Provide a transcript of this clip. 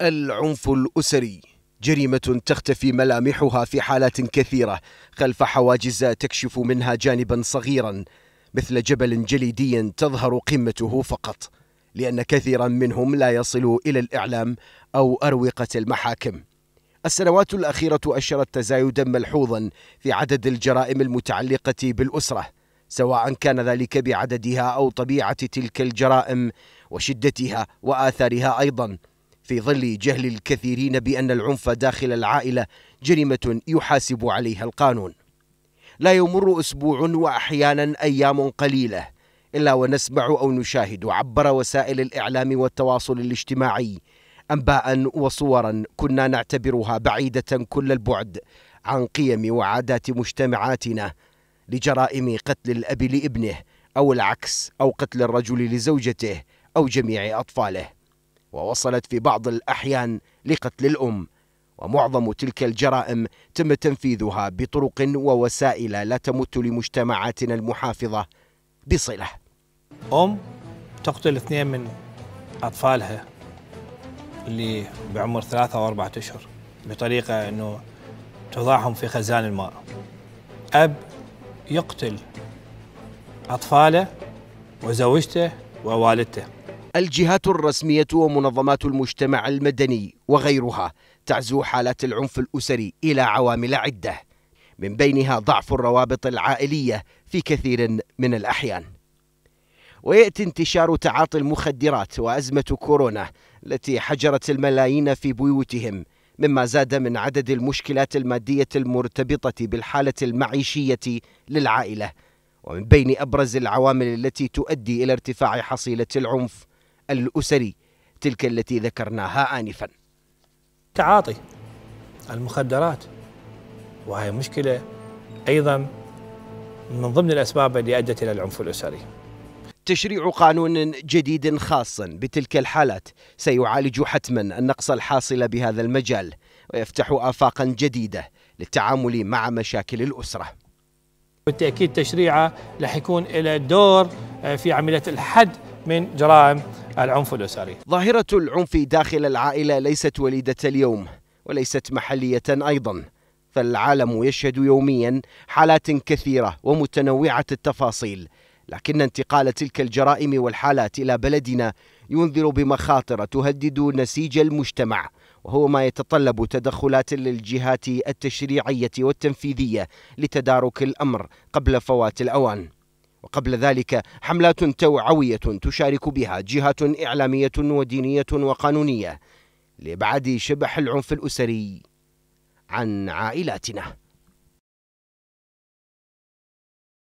العنف الأسري جريمة تختفي ملامحها في حالات كثيرة خلف حواجز تكشف منها جانبا صغيرا مثل جبل جليدي تظهر قمته فقط لأن كثيرا منهم لا يصل إلى الإعلام أو أروقة المحاكم السنوات الأخيرة أشرت تزايدا ملحوظا في عدد الجرائم المتعلقة بالأسرة سواء كان ذلك بعددها أو طبيعة تلك الجرائم وشدتها وآثارها أيضا في ظل جهل الكثيرين بأن العنف داخل العائلة جريمة يحاسب عليها القانون لا يمر أسبوع وأحيانا أيام قليلة إلا ونسمع أو نشاهد عبر وسائل الإعلام والتواصل الاجتماعي أنباء وصورا كنا نعتبرها بعيدة كل البعد عن قيم وعادات مجتمعاتنا لجرائم قتل الأب لابنه أو العكس أو قتل الرجل لزوجته أو جميع أطفاله ووصلت في بعض الأحيان لقتل الأم ومعظم تلك الجرائم تم تنفيذها بطرق ووسائل لا تمت لمجتمعاتنا المحافظة بصلة أم تقتل اثنين من أطفالها اللي بعمر ثلاثة أو أربعة أشهر بطريقة أنه تضعهم في خزان الماء أب يقتل أطفاله وزوجته ووالدته الجهات الرسمية ومنظمات المجتمع المدني وغيرها تعزو حالات العنف الأسري إلى عوامل عدة من بينها ضعف الروابط العائلية في كثير من الأحيان ويأتي انتشار تعاطي المخدرات وأزمة كورونا التي حجرت الملايين في بيوتهم مما زاد من عدد المشكلات المادية المرتبطة بالحالة المعيشية للعائلة ومن بين أبرز العوامل التي تؤدي إلى ارتفاع حصيلة العنف الأسري تلك التي ذكرناها آنفا تعاطي المخدرات وهي مشكلة أيضا من ضمن الأسباب اللي أدت إلى العنف الأسري تشريع قانون جديد خاص بتلك الحالات سيعالج حتما النقص الحاصل بهذا المجال ويفتح آفاقا جديدة للتعامل مع مشاكل الأسرة بالتأكيد تشريعه راح يكون له دور آه، في عملية الحد من جرائم العنف الأسري ظاهرة العنف داخل العائلة ليست وليدة اليوم وليست محلية أيضا فالعالم يشهد يوميا حالات كثيرة ومتنوعة التفاصيل لكن انتقال تلك الجرائم والحالات إلى بلدنا ينذر بمخاطر تهدد نسيج المجتمع وهو ما يتطلب تدخلات للجهات التشريعية والتنفيذية لتدارك الأمر قبل فوات الأوان وقبل ذلك حملات توعوية تشارك بها جهة إعلامية ودينية وقانونية لإبعاد شبح العنف الأسري عن عائلاتنا